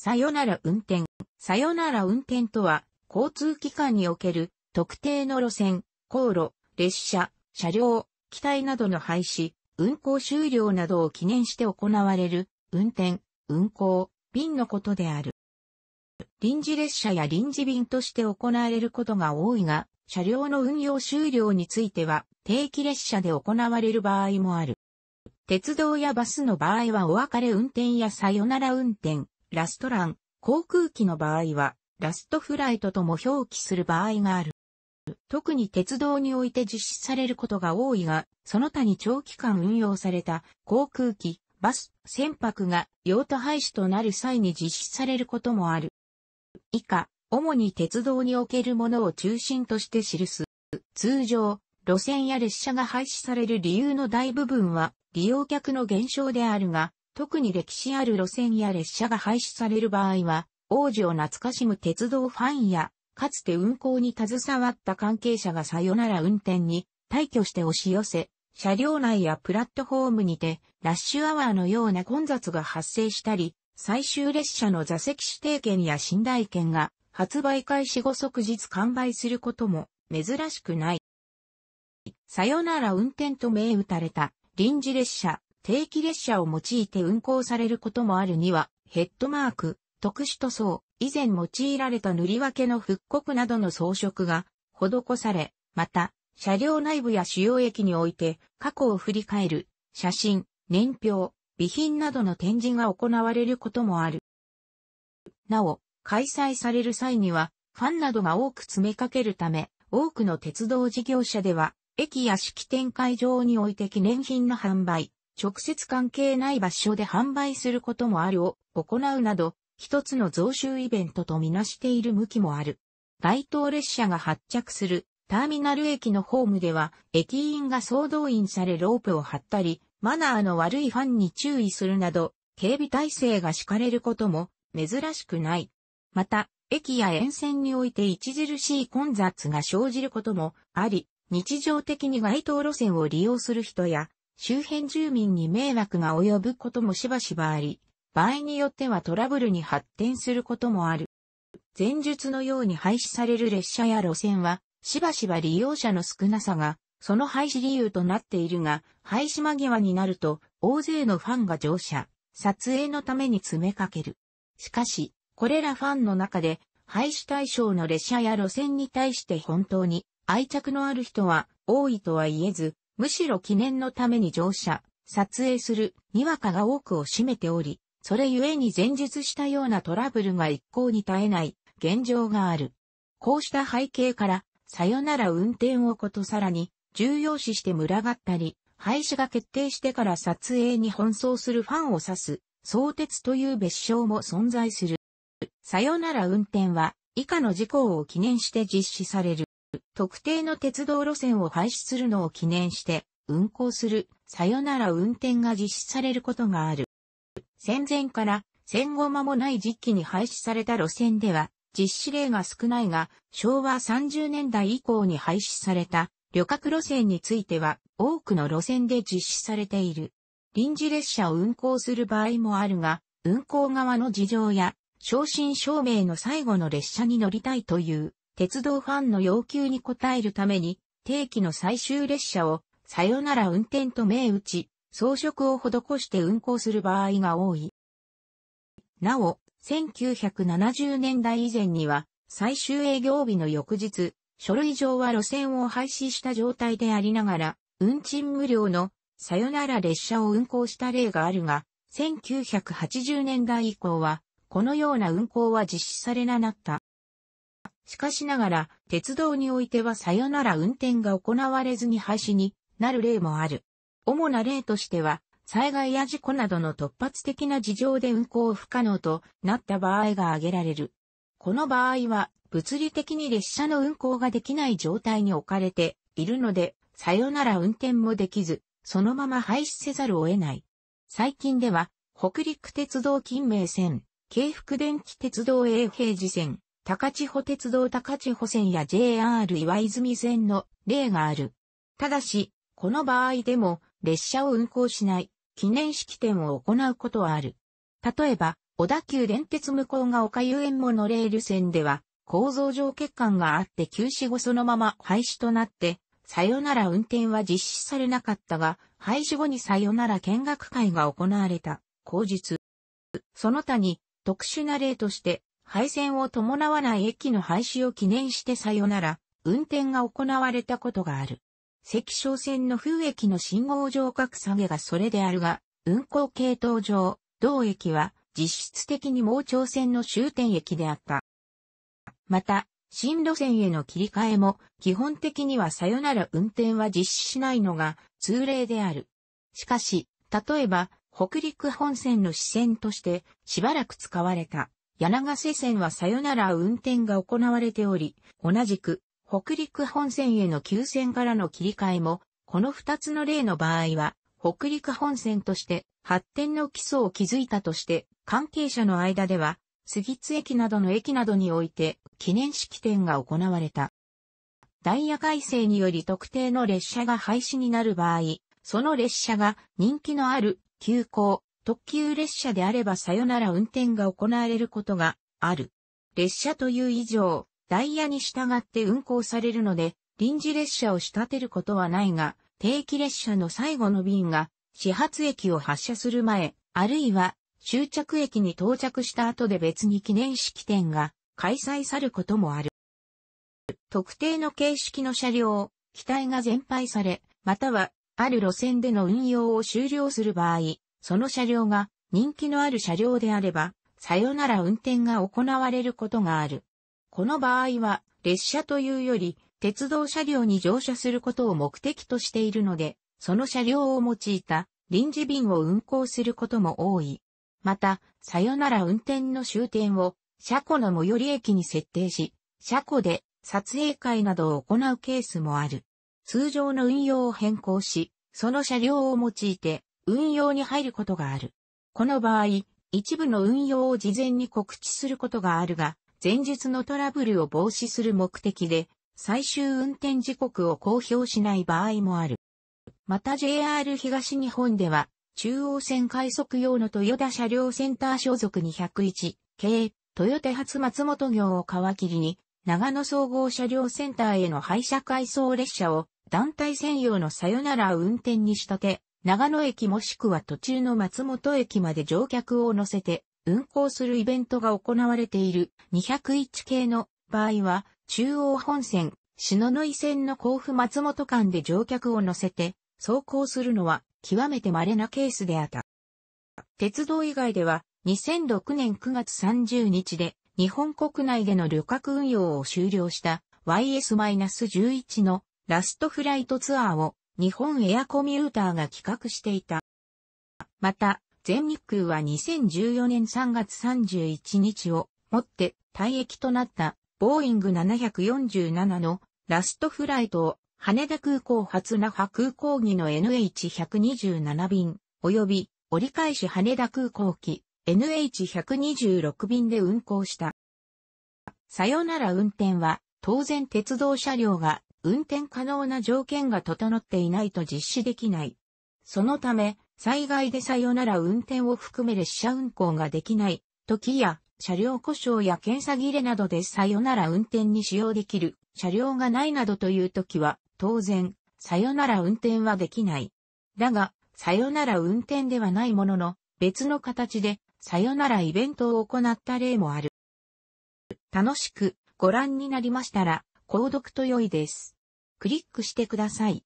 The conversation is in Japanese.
さよなら運転。さよなら運転とは、交通機関における特定の路線、航路、列車、車両、機体などの廃止、運行終了などを記念して行われる、運転、運行、便のことである。臨時列車や臨時便として行われることが多いが、車両の運用終了については、定期列車で行われる場合もある。鉄道やバスの場合はお別れ運転やさよなら運転、ラストラン、航空機の場合は、ラストフライトとも表記する場合がある。特に鉄道において実施されることが多いが、その他に長期間運用された航空機、バス、船舶が用途廃止となる際に実施されることもある。以下、主に鉄道におけるものを中心として記す。通常、路線や列車が廃止される理由の大部分は利用客の減少であるが、特に歴史ある路線や列車が廃止される場合は、王子を懐かしむ鉄道ファンや、かつて運行に携わった関係者がさよなら運転に退去して押し寄せ、車両内やプラットフォームにて、ラッシュアワーのような混雑が発生したり、最終列車の座席指定券や寝台券が発売開始後即日完売することも珍しくない。さよなら運転と銘打たれた臨時列車、定期列車を用いて運行されることもあるには、ヘッドマーク、特殊塗装、以前用いられた塗り分けの復刻などの装飾が施され、また、車両内部や主要駅において過去を振り返る、写真、年表、備品などの展示が行われることもある。なお、開催される際には、ファンなどが多く詰めかけるため、多くの鉄道事業者では、駅や式典会場において記念品の販売、直接関係ない場所で販売することもあるを行うなど、一つの増収イベントとみなしている向きもある。街頭列車が発着するターミナル駅のホームでは、駅員が総動員されロープを張ったり、マナーの悪いファンに注意するなど、警備体制が敷かれることも珍しくない。また、駅や沿線において著しい混雑が生じることもあり、日常的に街頭路線を利用する人や、周辺住民に迷惑が及ぶこともしばしばあり、場合によってはトラブルに発展することもある。前述のように廃止される列車や路線は、しばしば利用者の少なさが、その廃止理由となっているが、廃止間際になると、大勢のファンが乗車、撮影のために詰めかける。しかし、これらファンの中で、廃止対象の列車や路線に対して本当に愛着のある人は多いとは言えず、むしろ記念のために乗車、撮影する、にわかが多くを占めており、それゆえに前述したようなトラブルが一向に絶えない、現状がある。こうした背景から、さよなら運転をことさらに、重要視して群がったり、廃止が決定してから撮影に奔走するファンを指す、相鉄という別称も存在する。さよなら運転は、以下の事項を記念して実施される。特定の鉄道路線を廃止するのを記念して運行するさよなら運転が実施されることがある。戦前から戦後間もない時期に廃止された路線では実施例が少ないが昭和30年代以降に廃止された旅客路線については多くの路線で実施されている。臨時列車を運行する場合もあるが運行側の事情や昇進証明の最後の列車に乗りたいという鉄道ファンの要求に応えるために、定期の最終列車を、さよなら運転と銘打ち、装飾を施して運行する場合が多い。なお、1970年代以前には、最終営業日の翌日、書類上は路線を廃止した状態でありながら、運賃無料のさよなら列車を運行した例があるが、1980年代以降は、このような運行は実施されなかった。しかしながら、鉄道においてはさよなら運転が行われずに廃止になる例もある。主な例としては、災害や事故などの突発的な事情で運行不可能となった場合が挙げられる。この場合は、物理的に列車の運行ができない状態に置かれているので、さよなら運転もできず、そのまま廃止せざるを得ない。最近では、北陸鉄道近明線、京福電気鉄道永平寺線、高千穂鉄道高千穂線や JR 岩泉線の例がある。ただし、この場合でも列車を運行しない記念式典を行うことはある。例えば、小田急電鉄向こうが丘遊園モノレール線では、構造上欠陥があって休止後そのまま廃止となって、さよなら運転は実施されなかったが、廃止後にさよなら見学会が行われた、口述。その他に、特殊な例として、廃線を伴わない駅の廃止を記念してさよなら、運転が行われたことがある。赤小線の風駅の信号上格下げがそれであるが、運行系統上、同駅は実質的に盲腸線の終点駅であった。また、新路線への切り替えも基本的にはさよなら運転は実施しないのが通例である。しかし、例えば北陸本線の支線としてしばらく使われた。柳瀬線はさよなら運転が行われており、同じく北陸本線への急線からの切り替えも、この二つの例の場合は、北陸本線として発展の基礎を築いたとして、関係者の間では、杉津駅などの駅などにおいて記念式典が行われた。ダイヤ改正により特定の列車が廃止になる場合、その列車が人気のある急行、特急列車であればさよなら運転が行われることがある。列車という以上、ダイヤに従って運行されるので、臨時列車を仕立てることはないが、定期列車の最後の便が始発駅を発車する前、あるいは終着駅に到着した後で別に記念式典が開催されることもある。特定の形式の車両、機体が全廃され、またはある路線での運用を終了する場合、その車両が人気のある車両であれば、さよなら運転が行われることがある。この場合は、列車というより、鉄道車両に乗車することを目的としているので、その車両を用いた臨時便を運行することも多い。また、さよなら運転の終点を、車庫の最寄り駅に設定し、車庫で撮影会などを行うケースもある。通常の運用を変更し、その車両を用いて、運用に入ることがある。この場合、一部の運用を事前に告知することがあるが、前述のトラブルを防止する目的で、最終運転時刻を公表しない場合もある。また JR 東日本では、中央線快速用の豊田車両センター所属201系、豊田発松本業を皮切りに、長野総合車両センターへの廃車回送列車を団体専用のさよなら運転に仕立て、長野駅もしくは途中の松本駅まで乗客を乗せて運行するイベントが行われている201系の場合は中央本線、篠ノ井線の甲府松本間で乗客を乗せて走行するのは極めて稀なケースであった。鉄道以外では2006年9月30日で日本国内での旅客運用を終了した YS-11 のラストフライトツアーを日本エアコミューターが企画していた。また、全日空は2014年3月31日をもって退役となったボーイング747のラストフライトを羽田空港発那覇空港機の NH127 便及び折り返し羽田空港機 NH126 便で運行した。さよなら運転は当然鉄道車両が運転可能な条件が整っていないと実施できない。そのため、災害でさよなら運転を含め列車運行ができない、時や車両故障や検査切れなどでさよなら運転に使用できる車両がないなどという時は、当然、さよなら運転はできない。だが、さよなら運転ではないものの、別の形で、さよならイベントを行った例もある。楽しくご覧になりましたら、購読と良いです。クリックしてください。